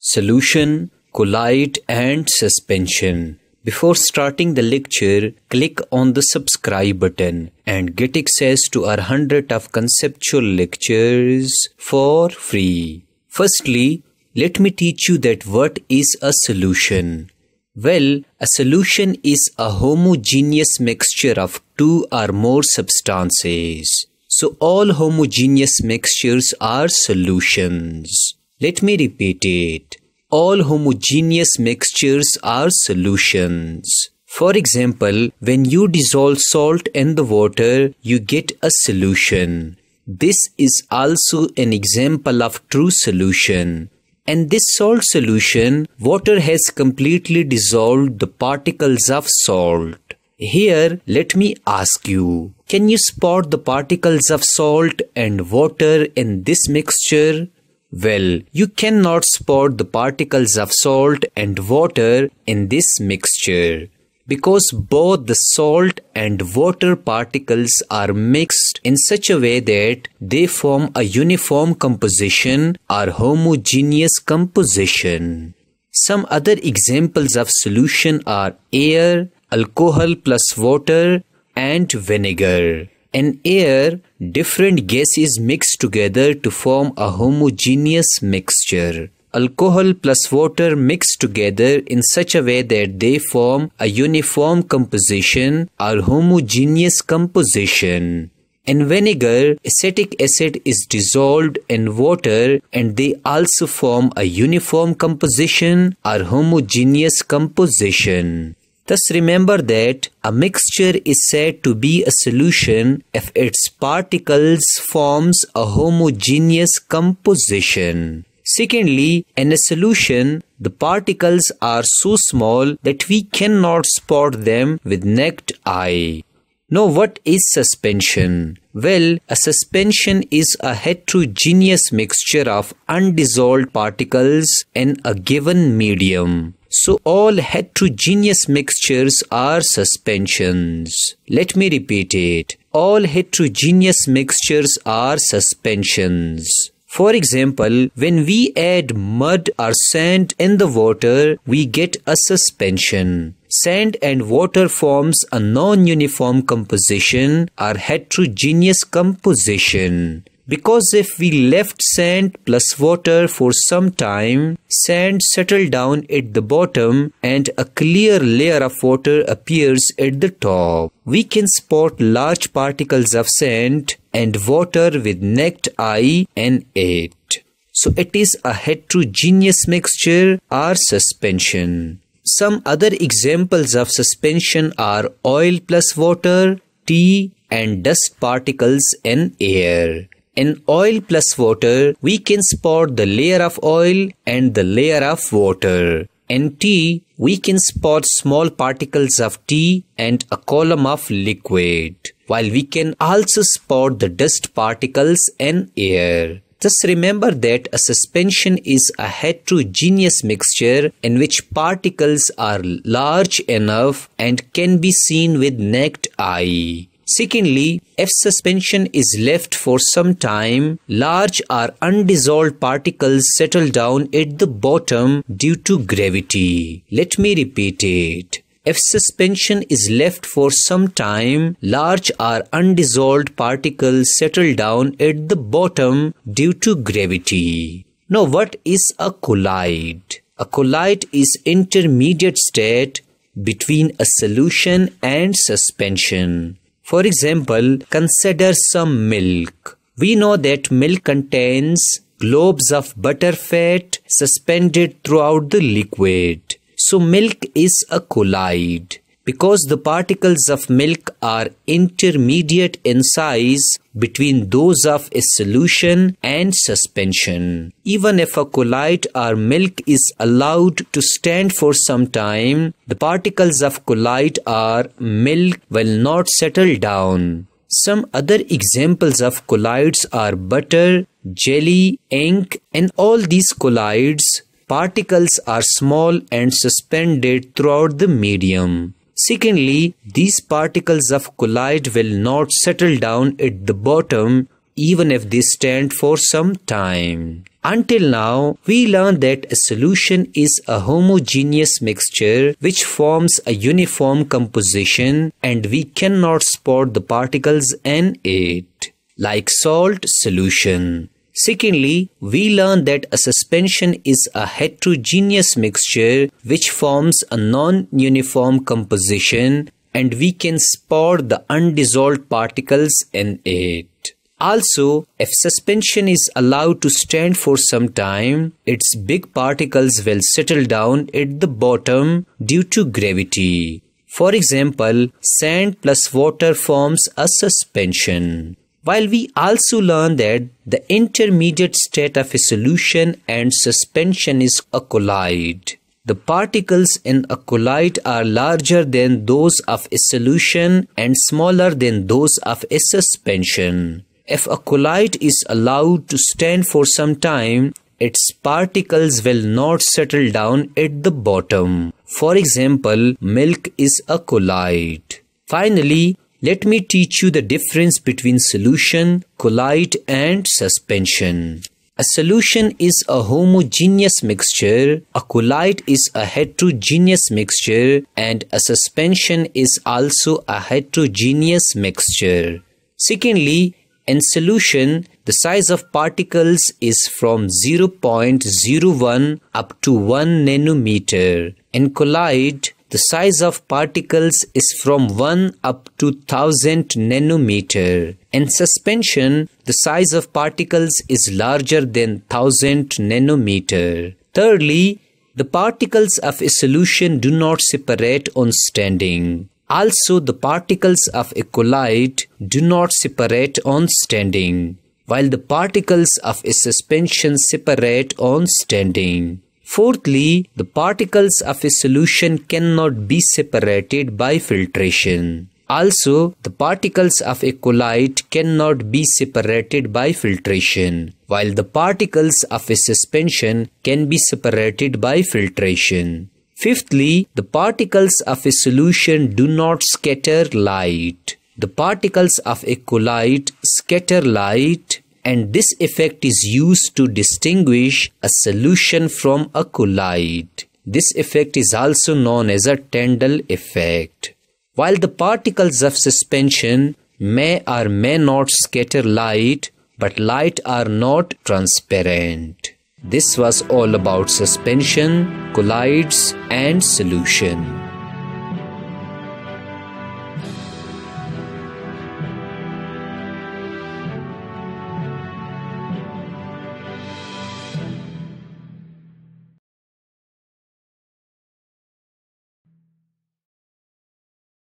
solution, collide and suspension. Before starting the lecture, click on the subscribe button and get access to our hundred of conceptual lectures for free. Firstly, let me teach you that what is a solution. Well, a solution is a homogeneous mixture of two or more substances. So all homogeneous mixtures are solutions. Let me repeat it. All homogeneous mixtures are solutions. For example, when you dissolve salt in the water, you get a solution. This is also an example of true solution. In this salt solution, water has completely dissolved the particles of salt. Here, let me ask you, can you spot the particles of salt and water in this mixture? Well, you cannot spot the particles of salt and water in this mixture because both the salt and water particles are mixed in such a way that they form a uniform composition or homogeneous composition. Some other examples of solution are air, alcohol plus water and vinegar. In air, different gases mixed together to form a homogeneous mixture. Alcohol plus water mixed together in such a way that they form a uniform composition or homogeneous composition. In vinegar, acetic acid is dissolved in water and they also form a uniform composition or homogeneous composition. Thus remember that a mixture is said to be a solution if its particles forms a homogeneous composition. Secondly, in a solution, the particles are so small that we cannot spot them with naked eye. Now what is suspension? Well, a suspension is a heterogeneous mixture of undissolved particles in a given medium. So all heterogeneous mixtures are suspensions. Let me repeat it. All heterogeneous mixtures are suspensions. For example, when we add mud or sand in the water, we get a suspension. Sand and water forms a non-uniform composition or heterogeneous composition because if we left sand plus water for some time, sand settled down at the bottom and a clear layer of water appears at the top. We can spot large particles of sand and water with naked eye and it. So it is a heterogeneous mixture or suspension. Some other examples of suspension are oil plus water, tea and dust particles in air. In oil plus water, we can spot the layer of oil and the layer of water. In tea, we can spot small particles of tea and a column of liquid, while we can also spot the dust particles in air. Just remember that a suspension is a heterogeneous mixture in which particles are large enough and can be seen with naked eye. Secondly, if suspension is left for some time, large or undissolved particles settle down at the bottom due to gravity. Let me repeat it. If suspension is left for some time, large or undissolved particles settle down at the bottom due to gravity. Now what is a collide? A collide is intermediate state between a solution and suspension. For example, consider some milk. We know that milk contains globes of butterfat suspended throughout the liquid. So milk is a colloid. Because the particles of milk are intermediate in size between those of a solution and suspension. Even if a colloid or milk is allowed to stand for some time, the particles of colloid or milk will not settle down. Some other examples of colloids are butter, jelly, ink, and all these colloids particles are small and suspended throughout the medium. Secondly, these particles of collide will not settle down at the bottom even if they stand for some time. Until now, we learned that a solution is a homogeneous mixture which forms a uniform composition and we cannot spot the particles in it, like salt solution. Secondly, we learn that a suspension is a heterogeneous mixture which forms a non-uniform composition and we can spot the undissolved particles in it. Also, if suspension is allowed to stand for some time, its big particles will settle down at the bottom due to gravity. For example, sand plus water forms a suspension. While we also learn that the intermediate state of a solution and suspension is a collide. The particles in a collide are larger than those of a solution and smaller than those of a suspension. If a collide is allowed to stand for some time, its particles will not settle down at the bottom. For example, milk is a collide. Finally, let me teach you the difference between solution, collide and suspension. A solution is a homogeneous mixture, a collide is a heterogeneous mixture and a suspension is also a heterogeneous mixture. Secondly, in solution, the size of particles is from 0.01 up to 1 nanometer. In collide, the size of particles is from 1 up to 1000 nanometer. In suspension, the size of particles is larger than 1000 nanometer. Thirdly, the particles of a solution do not separate on standing. Also, the particles of a colloid do not separate on standing, while the particles of a suspension separate on standing. Fourthly, the particles of a solution cannot be separated by filtration. Also, the particles of a colloid cannot be separated by filtration, while the particles of a suspension can be separated by filtration. Fifthly, the particles of a solution do not scatter light. The particles of a colloid scatter light and this effect is used to distinguish a solution from a collide. This effect is also known as a Tyndall effect. While the particles of suspension may or may not scatter light, but light are not transparent. This was all about suspension, collides and solution.